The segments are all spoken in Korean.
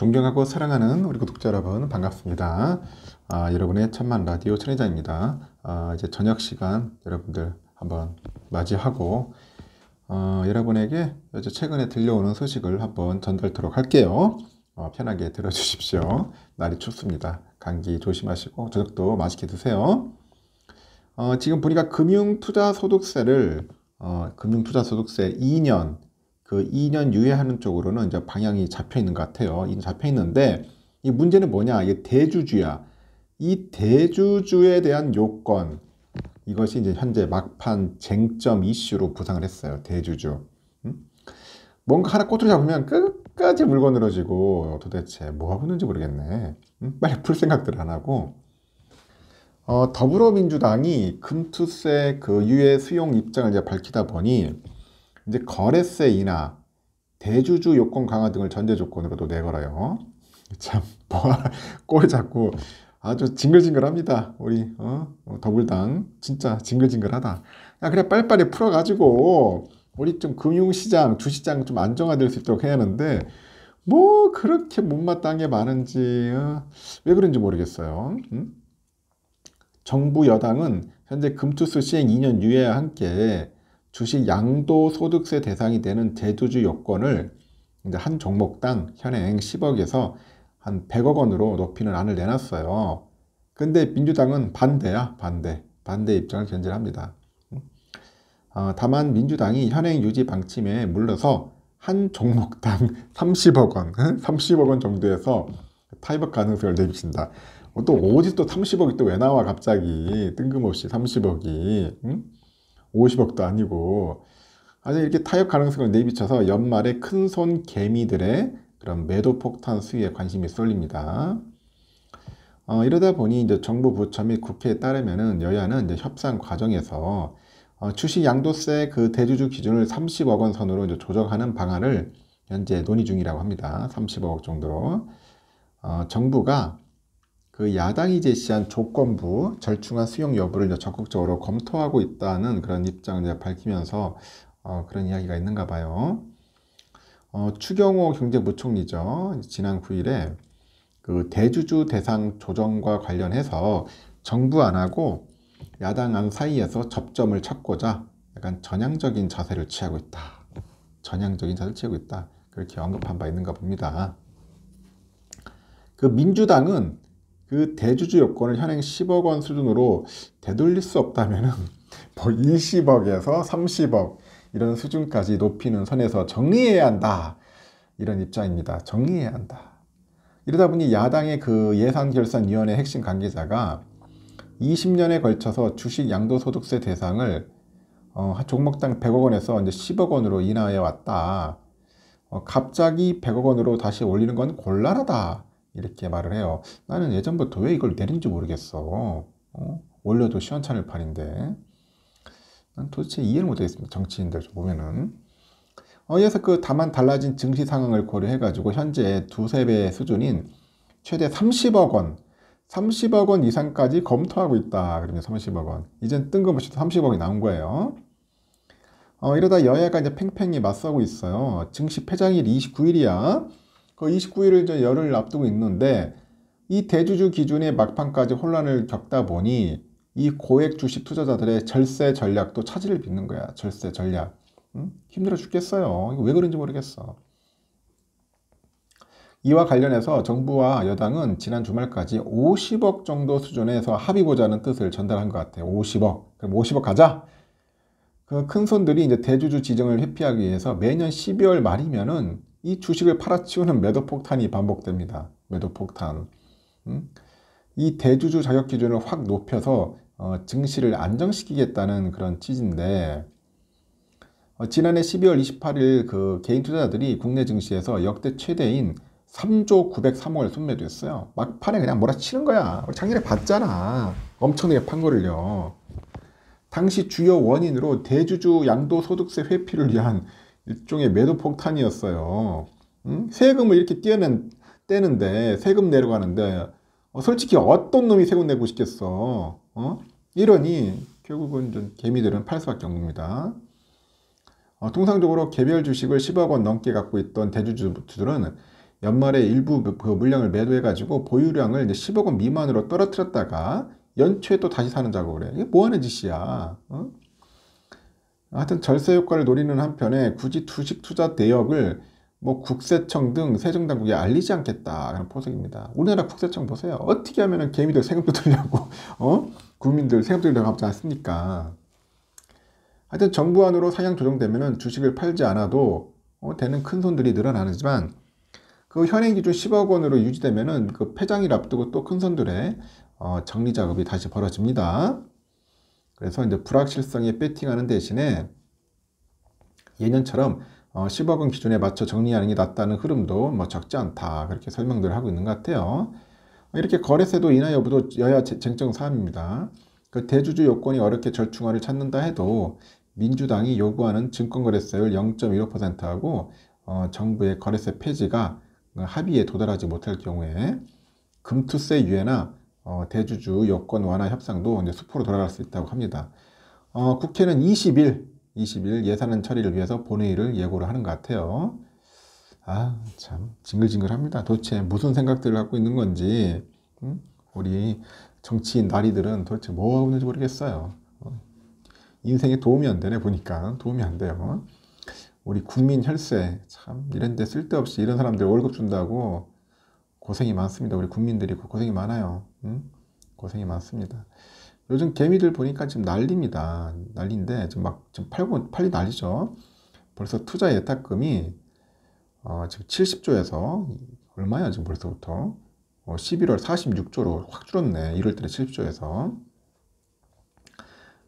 존경하고 사랑하는 우리 구독자 여러분 반갑습니다. 아, 여러분의 천만 라디오 천혜자입니다. 아, 이제 저녁 시간 여러분들 한번 맞이하고 어, 여러분에게 이제 최근에 들려오는 소식을 한번 전달토록 할게요. 어, 편하게 들어주십시오. 날이 춥습니다. 감기 조심하시고 저녁도 맛있게 드세요. 어, 지금 보니까 금융투자소득세를 어, 금융투자소득세 2년 그 2년 유예하는 쪽으로는 이제 방향이 잡혀 있는 것 같아요. 잡혀 있는데 이 문제는 뭐냐? 이게 대주주야. 이 대주주에 대한 요건 이것이 이제 현재 막판 쟁점 이슈로 부상을 했어요. 대주주. 음? 뭔가 하나 꼬투리 잡으면 끝까지 물건으로 지고 도대체 뭐 하고 있는지 모르겠네. 음? 빨리 풀 생각들 안 하고 어, 더불어민주당이 금투세 그 유예 수용 입장을 이제 밝히다 보니 이제 거래세 인하, 대주주 요건 강화 등을 전제 조건으로도 내걸어요. 참, 뭐, 꼴 잡고 아주 징글징글합니다. 우리 어? 어 더블당 진짜 징글징글하다. 야, 그냥 빨리빨리 풀어가지고 우리 좀 금융시장, 주시장 좀 안정화될 수 있도록 해야 하는데 뭐 그렇게 못마땅해 많은지 어? 왜 그런지 모르겠어요. 응? 음? 정부 여당은 현재 금투수 시행 2년 유예와 함께 주식 양도 소득세 대상이 되는 제주주 여건을 이제 한 종목당 현행 10억에서 한 100억 원으로 높이는 안을 내놨어요. 근데 민주당은 반대야, 반대. 반대 입장을 견제합니다. 어, 다만 민주당이 현행 유지 방침에 물러서 한 종목당 30억 원, 30억 원 정도에서 타협 입 가능성을 내비친다. 어, 또 오직 또 30억이 또 왜 나와 갑자기 뜬금없이 30억이 응? 50억도 아니고 아주 이렇게 타협 가능성을 내비쳐서 연말에 큰 손 개미들의 그런 매도 폭탄 수위에 관심이 쏠립니다. 어, 이러다 보니 이제 정부 부처 및 국회에 따르면 여야는 이제 협상 과정에서 어, 주식 양도세 그 대주주 기준을 30억 원 선으로 이제 조정하는 방안을 현재 논의 중이라고 합니다. 30억 정도로 어, 정부가 그 야당이 제시한 조건부 절충한 수용 여부를 적극적으로 검토하고 있다는 그런 입장을 밝히면서 어, 그런 이야기가 있는가 봐요. 어, 추경호 경제부총리죠. 지난 9일에 그 대주주 대상 조정과 관련해서 정부 안하고 야당 안 사이에서 접점을 찾고자 약간 전향적인 자세를 취하고 있다. 전향적인 자세를 취하고 있다. 그렇게 언급한 바 있는가 봅니다. 그 민주당은 그 대주주 요건을 현행 10억 원 수준으로 되돌릴 수 없다면 벌 20억에서 30억 이런 수준까지 높이는 선에서 정리해야 한다. 이런 입장입니다. 정리해야 한다. 이러다 보니 야당의 그 예산결산위원회 핵심 관계자가 20년에 걸쳐서 주식 양도소득세 대상을 어, 종목당 100억 원에서 이제 10억 원으로 인하해 왔다. 어, 갑자기 100억 원으로 다시 올리는 건 곤란하다. 이렇게 말을 해요. 나는 예전부터 왜 이걸 내린지 모르겠어. 어? 올려도 시원찮을 판인데. 난 도대체 이해를 못하겠습니다. 정치인들 보면은. 어, 이어서 그 다만 달라진 증시 상황을 고려해가지고 현재 두세 배 수준인 최대 30억 원, 30억 원 이상까지 검토하고 있다. 그러면 30억 원. 이젠 뜬금없이 30억이 나온 거예요. 어, 이러다 여야가 이제 팽팽히 맞서고 있어요. 증시 폐장일 29일이야. 그 29일을 저 열흘 앞두고 있는데 이 대주주 기준의 막판까지 혼란을 겪다 보니 이 고액 주식 투자자들의 절세 전략도 차질을 빚는 거야. 절세 전략. 응? 힘들어 죽겠어요. 왜 그런지 모르겠어. 이와 관련해서 정부와 여당은 지난 주말까지 50억 정도 수준에서 합의 보자는 뜻을 전달한 것 같아요. 50억. 그럼 50억 가자. 그 큰 손들이 이제 대주주 지정을 회피하기 위해서 매년 12월 말이면은 이 주식을 팔아치우는 매도폭탄이 반복됩니다. 매도폭탄. 음? 이 대주주 자격 기준을 확 높여서 어, 증시를 안정시키겠다는 그런 취지인데 어, 지난해 12월 28일 그 개인 투자자들이 국내 증시에서 역대 최대인 3조 903억을 손매도했어요 막판에 그냥 몰아치는 거야. 작년에 봤잖아. 엄청나게 판 거를요. 당시 주요 원인으로 대주주 양도소득세 회피를 위한 일종의 매도 폭탄이었어요. 응? 세금을 이렇게 떼는, 떼는데 세금 내려가는데 어, 솔직히 어떤 놈이 세금 내고 싶겠어. 어? 이러니 결국은 개미들은 팔 수밖에 없는겁니다 어, 통상적으로 개별 주식을 10억 원 넘게 갖고 있던 대주주들은 연말에 일부 그, 그 물량을 매도해가지고 보유량을 이제 10억 원 미만으로 떨어뜨렸다가 연초에 또 다시 사는 작업을 해. 이게 뭐 하는 짓이야. 어? 하여튼 절세 효과를 노리는 한편에 굳이 주식 투자 대역을 뭐 국세청 등세종당국에 알리지 않겠다라는 포석입니다. 우리나라 국세청 보세요. 어떻게 하면 개미들 세금도 들려고 어? 국민들 세금 들려고 하지 않습니까? 하여튼 정부 안으로 상향 조정되면 주식을 팔지 않아도 어, 되는 큰 손들이 늘어나지만 그 현행 기준 10억 원으로 유지되면그 폐장일 앞두고 또 큰 손들의 어, 정리 작업이 다시 벌어집니다. 그래서 이제 불확실성에 배팅하는 대신에 예년처럼 어, 10억 원 기준에 맞춰 정리하는 게 낫다는 흐름도 뭐 적지 않다 그렇게 설명들을 하고 있는 것 같아요. 이렇게 거래세도 인하 여부도 여야 쟁점 사안입니다. 그 대주주 요건이 어렵게 절충안을 찾는다 해도 민주당이 요구하는 증권거래세율 0.15%하고 어, 정부의 거래세 폐지가 그 합의에 도달하지 못할 경우에 금투세 유예나 어, 대주주 여권 완화 협상도 이제 숲으로 돌아갈 수 있다고 합니다. 어, 국회는 20일, 20일 예산안 처리를 위해서 본회의를 예고를 하는 것 같아요. 아, 참, 징글징글합니다. 도대체 무슨 생각들을 갖고 있는 건지, 음? 우리 정치인 나리들은 도대체 뭐하고 있는지 모르겠어요. 어, 인생에 도움이 안 되네, 보니까. 도움이 안 돼요. 우리 국민 혈세, 참, 이런데 쓸데없이 이런 사람들 월급 준다고 고생이 많습니다. 우리 국민들이 고생이 많아요. 응? 고생이 많습니다. 요즘 개미들 보니까 지금 난리입니다. 난리인데 지금 막 지금 팔고 팔리 난리죠. 벌써 투자 예탁금이 어, 지금 70조에서 얼마야 지금 벌써부터 어, 11월 46조로 확 줄었네. 1월 달에 70조에서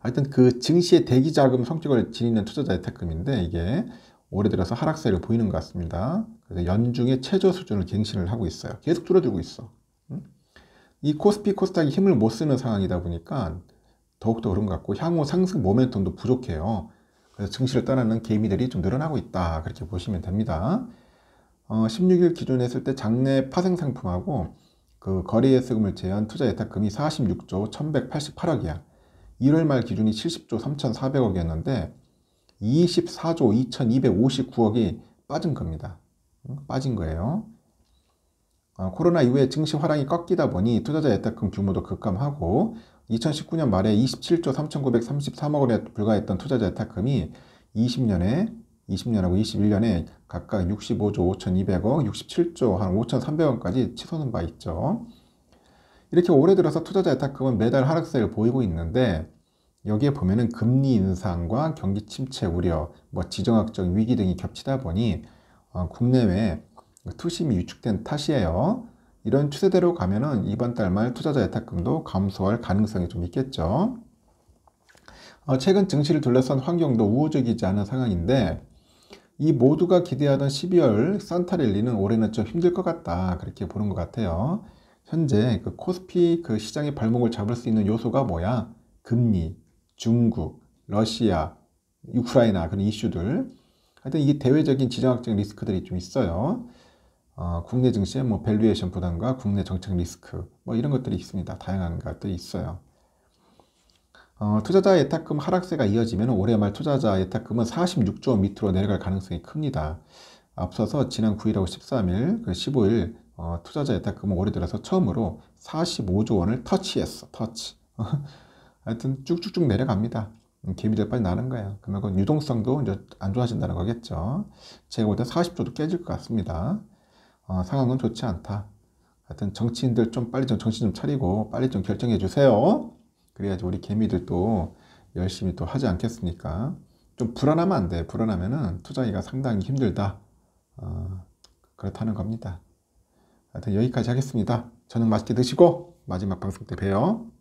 하여튼 그 증시의 대기 자금 성격을 지니는 투자자 예탁금인데 이게 올해 들어서 하락세를 보이는 것 같습니다. 그래서 연중의 최저 수준을 갱신을 하고 있어요. 계속 줄어들고 있어. 이 코스피 코스닥이 힘을 못 쓰는 상황이다 보니까 더욱더 그런 것 같고 향후 상승 모멘텀도 부족해요. 그래서 증시를 떠나는 개미들이 좀 늘어나고 있다. 그렇게 보시면 됩니다. 어, 16일 기준 했을 때 장내 파생 상품하고 그 거래 예수금을 제한 투자 예탁금이 46조 1188억이야. 1월 말 기준이 70조 3,400억이었는데 24조 2259억이 빠진 겁니다. 빠진 거예요. 어, 코로나 이후에 증시 화랑이 꺾이다 보니 투자자 예탁금 규모도 급감하고 2019년 말에 27조 3,933억 원에 불과했던 투자자 예탁금이 20년에 20년하고 21년에 각각 65조 5,200억, 67조 한 5,300원까지 치솟은 바 있죠. 이렇게 올해 들어서 투자자 예탁금은 매달 하락세를 보이고 있는데 여기에 보면은 금리 인상과 경기 침체 우려, 뭐 지정학적 위기 등이 겹치다 보니 어, 국내외 투심이 위축된 탓이에요. 이런 추세대로 가면은 이번 달 말 투자자 예탁금도 감소할 가능성이 좀 있겠죠. 어, 최근 증시를 둘러싼 환경도 우호적이지 않은 상황인데 이 모두가 기대하던 12월 산타랠리는 올해는 좀 힘들 것 같다 그렇게 보는 것 같아요. 현재 그 코스피 그 시장의 발목을 잡을 수 있는 요소가 뭐야? 금리, 중국, 러시아, 우크라이나 그런 이슈들 하여튼 이게 대외적인 지정학적 리스크들이 좀 있어요. 어, 국내 증시의 뭐 밸류에이션 부담과 국내 정책 리스크 뭐 이런 것들이 있습니다. 다양한 것들이 있어요. 어, 투자자 예탁금 하락세가 이어지면 올해 말 투자자 예탁금은 46조 원 밑으로 내려갈 가능성이 큽니다. 앞서서 지난 9일하고 13일, 15일 그 어, 투자자 예탁금은 올해 들어서 처음으로 45조 원을 터치했어. 터치. 하여튼 쭉쭉쭉 내려갑니다. 개미들 음, 빨리 나는 거예요. 그러면 유동성도 이제 안 좋아진다는 거겠죠. 제가 볼때 40조도 깨질 것 같습니다. 어, 상황은 좋지 않다. 하여튼 정치인들 좀 빨리 좀 정신 좀 차리고 빨리 좀 결정해 주세요. 그래야지 우리 개미들도 열심히 또 하지 않겠습니까? 좀 불안하면 안 돼. 불안하면은 투자하기가 상당히 힘들다. 어, 그렇다는 겁니다. 하여튼 여기까지 하겠습니다. 저녁 맛있게 드시고 마지막 방송 때 봬요.